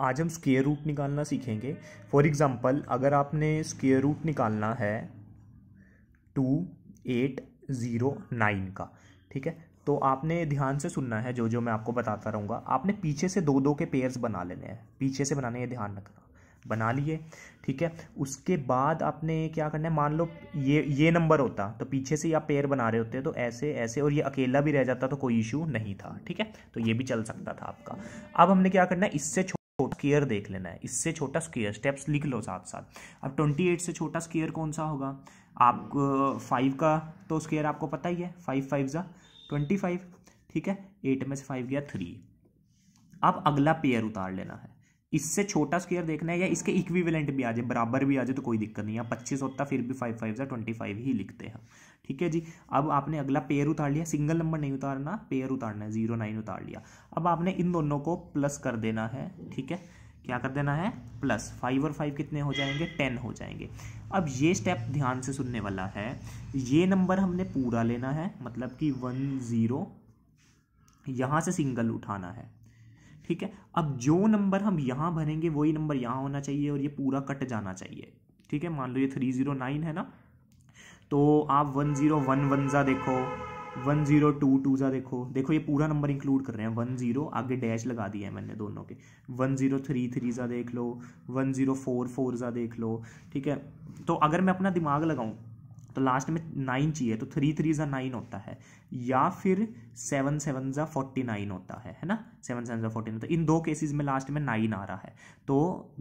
आज हम square root निकालना सीखेंगे फॉर एग्ज़ाम्पल अगर आपने स्केयर रूट निकालना है टू एट ज़ीरो नाइन का ठीक है तो आपने ध्यान से सुनना है जो जो मैं आपको बताता रहूँगा आपने पीछे से दो दो के पेयर्स बना लेने हैं पीछे से बनाने ये ध्यान रखना बना लिए ठीक है उसके बाद आपने क्या करना है मान लो ये ये नंबर होता तो पीछे से ही आप पेयर बना रहे होते तो ऐसे ऐसे और ये अकेला भी रह जाता तो कोई इशू नहीं था ठीक है तो ये भी चल सकता था आपका अब हमने क्या करना है इससे स्केयर देख लेना है इससे छोटा स्केयर स्टेप्स लिख लो साथ साथ अब 28 से छोटा स्केयर कौन सा होगा आप फाइव का तो स्केयर आपको पता ही है फाइव फाइव ज़ा ट्वेंटी फाइव ठीक है एट में से फाइव गया थ्री अब अगला पेयर उतार लेना है इससे छोटा स्केयर देखना है या इसके इक्विवेलेंट भी आ जाए बराबर भी आ जाए तो कोई दिक्कत नहीं है पच्चीस होता फिर भी फाइव फाइव या ट्वेंटी फाइव ही लिखते हैं ठीक है जी अब आपने अगला पेयर उतार लिया सिंगल नंबर नहीं उतारना पेयर उतारना है जीरो नाइन उतार लिया अब आपने इन दोनों को प्लस कर देना है ठीक है क्या कर देना है प्लस फाइव और फाइव कितने हो जाएंगे टेन हो जाएंगे अब ये स्टेप ध्यान से सुनने वाला है ये नंबर हमने पूरा लेना है मतलब कि वन ज़ीरो यहाँ से सिंगल उठाना है ठीक है अब जो नंबर हम यहाँ भरेंगे वही नंबर यहाँ होना चाहिए और ये पूरा कट जाना चाहिए ठीक है मान लो ये थ्री जीरो नाइन है ना तो आप वन जीरो वन वन ज़ा देखो वन जीरो टू टू ज़ा देखो देखो ये पूरा नंबर इंक्लूड कर रहे हैं वन जीरो आगे डैश लगा दिया है मैंने दोनों के वन जीरो थ्री थ्री ज़ा देख लो वन जीरो फोर फोर ज़ा देख लो ठीक है तो अगर मैं अपना दिमाग लगाऊँ तो लास्ट में नाइन चाहिए तो थ्री थ्री ज़ा नाइन होता है या फिर सेवन सेवन ज़ा फोर्टी नाइन होता है है ना सेवन सेवन ज़ा फोर्टी नाइन तो इन दो केसेस में लास्ट में नाइन आ रहा है तो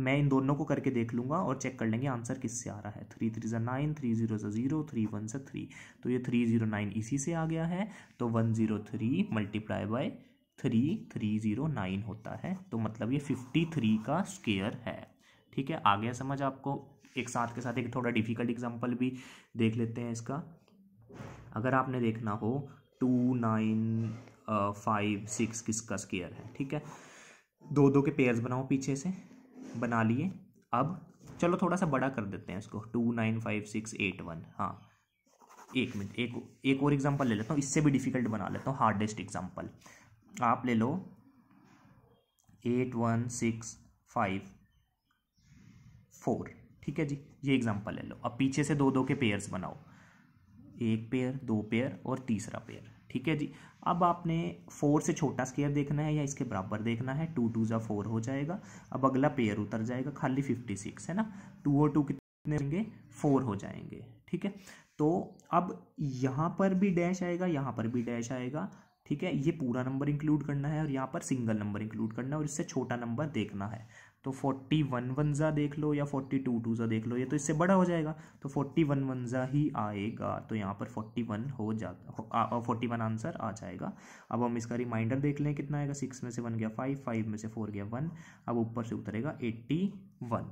मैं इन दोनों को करके देख लूँगा और चेक कर लेंगे आंसर किससे आ रहा है थ्री थ्री ज़ा नाइन थ्री ज़ीरो ज़ा ज़ीरो थ्री वन ज़ा थ्री तो ये थ्री ज़ीरो नाइन इसी से आ गया है तो one zero three multiply by three three zero nine होता है तो मतलब ये फिफ्टी थ्री का स्केयर है ठीक है आ गया समझ आपको एक साथ के साथ एक थोड़ा डिफिकल्ट एग्जाम्पल भी देख लेते हैं इसका अगर आपने देखना हो टू नाइन फाइव सिक्स किसका स्केयर है ठीक है दो दो के पेयर्स बनाओ पीछे से बना लिए अब चलो थोड़ा सा बड़ा कर देते हैं इसको two nine five six eight one हाँ एक मिनट एक एक और एग्जांपल ले लेता हूँ इससे भी डिफ़िकल्ट बना लेता हूँ हार्डेस्ट एग्जांपल आप ले लो eight one six five four ठीक है जी ये एग्जाम्पल ले लो अब पीछे से दो दो के पेयर्स बनाओ एक पेयर दो पेयर और तीसरा पेयर ठीक है जी अब आपने फोर से छोटा स्केयर देखना है या इसके बराबर देखना है टू टू जो फोर हो जाएगा अब अगला पेयर उतर जाएगा खाली फिफ्टी सिक्स है ना टू और टू कितने होंगे फोर हो जाएंगे ठीक है तो अब यहाँ पर भी डैश आएगा यहाँ पर भी डैश आएगा ठीक है ये पूरा नंबर इंक्लूड करना है और यहाँ पर सिंगल नंबर इंक्लूड करना है और इससे छोटा नंबर देखना है तो फोर्टी वन वनज़ा देख लो या फोर्टी टू टूज़ा देख लो ये तो इससे बड़ा हो जाएगा तो फोर्टी वन वनज़ा ही आएगा तो यहाँ पर फोर्टी वन हो जाता फोर्टी वन आंसर आ जाएगा अब हम इसका रिमाइंडर देख लें कितना आएगा सिक्स में से वन गया फाइव फाइव में से फोर गया वन अब ऊपर से उतरेगा एट्टी वन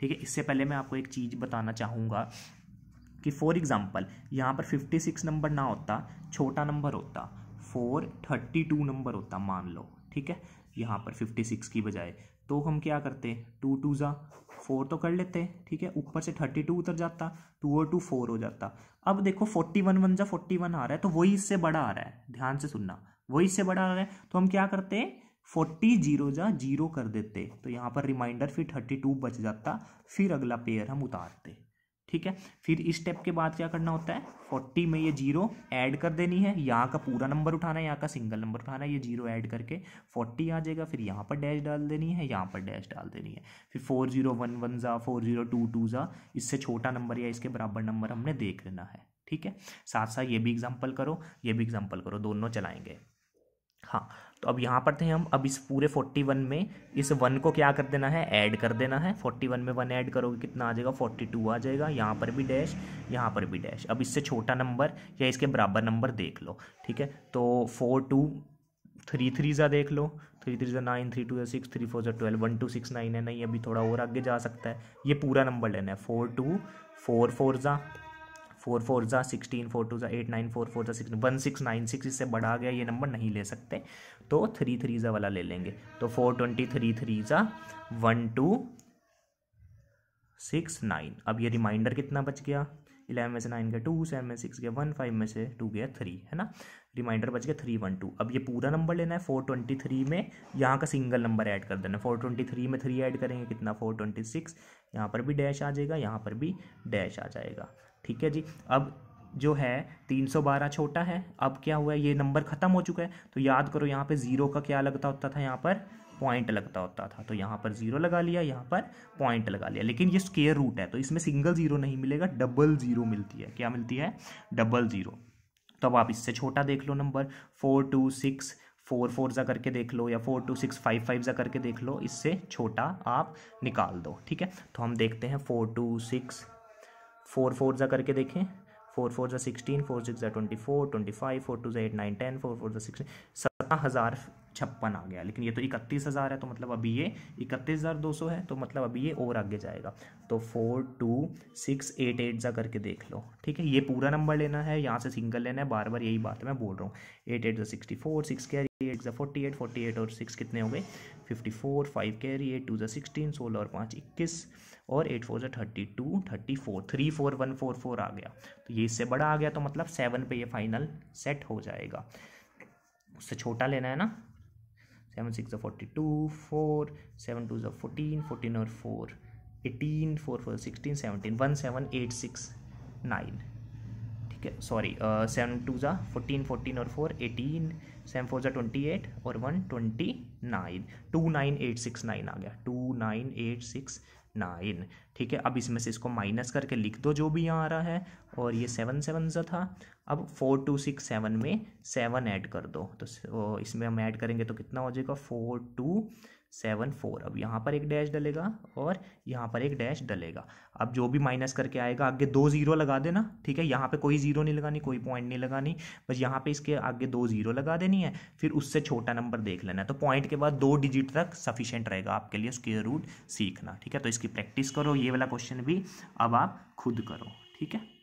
ठीक है इससे पहले मैं आपको एक चीज़ बताना चाहूँगा कि फॉर एग्ज़ाम्पल यहाँ पर फिफ्टी सिक्स नंबर ना होता छोटा नंबर होता फोर थर्टी टू नंबर होता मान लो ठीक है यहाँ पर फिफ्टी सिक्स की बजाय तो हम क्या करते टू टू ज़ा फोर तो कर लेते ठीक है ऊपर से थर्टी टू उतर जाता टू और टू फोर हो जाता अब देखो फोर्टी वन वन जा फोर्टी वन आ रहा है तो वही इससे बड़ा आ रहा है ध्यान से सुनना वही इससे बड़ा आ रहा है तो हम क्या करते फोर्टी जीरो जा जीरो कर देते तो यहाँ पर रिमाइंडर फिर थर्टी टू बच जाता फिर अगला पेयर हम उतारते ठीक है फिर इस स्टेप के बाद क्या करना होता है फोर्टी में ये जीरो ऐड कर देनी है यहाँ का पूरा नंबर उठाना है यहाँ का सिंगल नंबर उठाना है ये जीरो ऐड करके फोर्टी आ जाएगा फिर यहाँ पर डैश डाल देनी है यहाँ पर डैश डाल देनी है फिर फोर जीरो वन वन ज़ा फोर जीरो टू टू ज़ा इससे छोटा नंबर या इसके बराबर नंबर हमने देख लेना है ठीक है साथ साथ ये भी एग्जाम्पल करो ये भी एग्जाम्पल करो दोनों चलाएंगे हाँ तो अब यहाँ पर थे हम अब इस पूरे फोर्टी वन में इस वन को क्या कर देना है ऐड कर देना है फोर्टी वन में वन ऐड करोगे कितना आ जाएगा फोर्टी टू आ जाएगा यहाँ पर भी डैश यहाँ पर भी डैश अब इससे छोटा नंबर या इसके बराबर नंबर देख लो ठीक है तो फोर टू थ्री थ्री ज़ा देख लो थ्री थ्री ज़ा नाइन थ्री टू ज़ा सिक्स थ्री फोर ज़ा twelve one two six nine है नहीं अभी थोड़ा और आगे जा सकता है ये पूरा नंबर लेना है फोर टू फोर फोर ज़ा फोर फोर ज़ा सिक्सटीन फोर टू ज़ा एट नाइन फोर फोर ज़ा six one six nine six इससे बढ़ा गया ये नंबर नहीं ले सकते तो थ्री थ्री ज़ा वाला ले लेंगे तो फोर ट्वेंटी थ्री थ्री ज़ा वन टू सिक्स नाइन अब ये रिमाइंडर कितना बच गया इलेवन में से नाइन गया टू सेवन में सिक्स गया वन फाइव में से टू गया थ्री है ना रिमाइंडर बच गया थ्री वन टू अब ये पूरा नंबर लेना है फोर ट्वेंटी थ्री में यहाँ का सिंगल नंबर ऐड कर देना है फोर ट्वेंटी थ्री में थ्री ऐड करेंगे कितना फोर ट्वेंटी सिक्स यहाँ पर भी डैश आ जाएगा यहाँ पर भी डैश आ जाएगा ठीक है जी अब जो है 312 छोटा है अब क्या हुआ है ये नंबर ख़त्म हो चुका है तो याद करो यहाँ पे ज़ीरो का क्या लगता होता था यहाँ पर पॉइंट लगता होता था तो यहाँ पर ज़ीरो लगा लिया यहाँ पर पॉइंट लगा लिया लेकिन ये स्केयर रूट है तो इसमें सिंगल ज़ीरो नहीं मिलेगा डबल ज़ीरो मिलती है क्या मिलती है डबल ज़ीरो तो अब आप इससे छोटा देख लो number four two six four four ज़ा करके देख लो या four two six five five ज़ा करके देख लो इससे छोटा आप निकाल दो ठीक है तो हम देखते हैं four two six four four ज़ा करके देखें फोर फोर ज़ा सिक्सटीन फोर सिक्स ज़ा twenty four twenty five four two जै eight nine ten four four ज़ा सिक्सटीन सत्रह हज़ार छप्पन आ गया लेकिन ये तो इकतीस हज़ार है तो मतलब अभी ये इकतीस हज़ार दो सौ है तो मतलब अभी ये और आगे जाएगा तो four two six eight eight जा करके देख लो ठीक है ये पूरा नंबर लेना है यहाँ से सिंगल लेना है बार बार यही बात मैं बोल रहा हूँ एट एट जो sixty four six carry eight जो फोर्टी एट फोर्टी एट और सिक्स कितने हो गए fifty four five carry eight two जो सिक्सटीन सोलह और पाँच इक्कीस और एट फोर जो thirty two thirty four three four one four four आ गया तो ये इससे बड़ा आ गया तो मतलब सेवन पे ये फाइनल सेट हो जाएगा उससे छोटा लेना है ना seven six forty two four seven two ज़ा फोर्टीन फोर्टीन और four eighteen four four sixteen seventeen one seven eight six nine ठीक है सॉरी सेवन टू ज़ा फोर्टीन फोर्टीन और फोर एटीन सेवन फोर ज़ा ट्वेंटी एट और one twenty nine two nine eight six nine आ गया two nine eight six nine ठीक है अब इसमें से इसको माइनस करके लिख दो जो भी यहाँ आ रहा है और ये सेवन सेवन सा था अब फोर टू सिक्स सेवन में सेवन ऐड कर दो तो इसमें हम ऐड करेंगे तो कितना हो जाएगा फोर टू सेवन फोर अब यहाँ पर एक डैश डलेगा और यहाँ पर एक डैश डलेगा अब जो भी माइनस करके आएगा आगे दो ज़ीरो लगा देना ठीक है यहाँ पे कोई ज़ीरो नहीं लगानी कोई पॉइंट नहीं लगानी बस यहाँ पे इसके आगे दो ज़ीरो लगा देनी है फिर उससे छोटा नंबर देख लेना है तो पॉइंट के बाद दो डिजिट तक सफिशेंट रहेगा आपके लिए स्केयर रूट सीखना ठीक है तो इसकी प्रैक्टिस करो ये वाला क्वेश्चन भी अब आप खुद करो ठीक है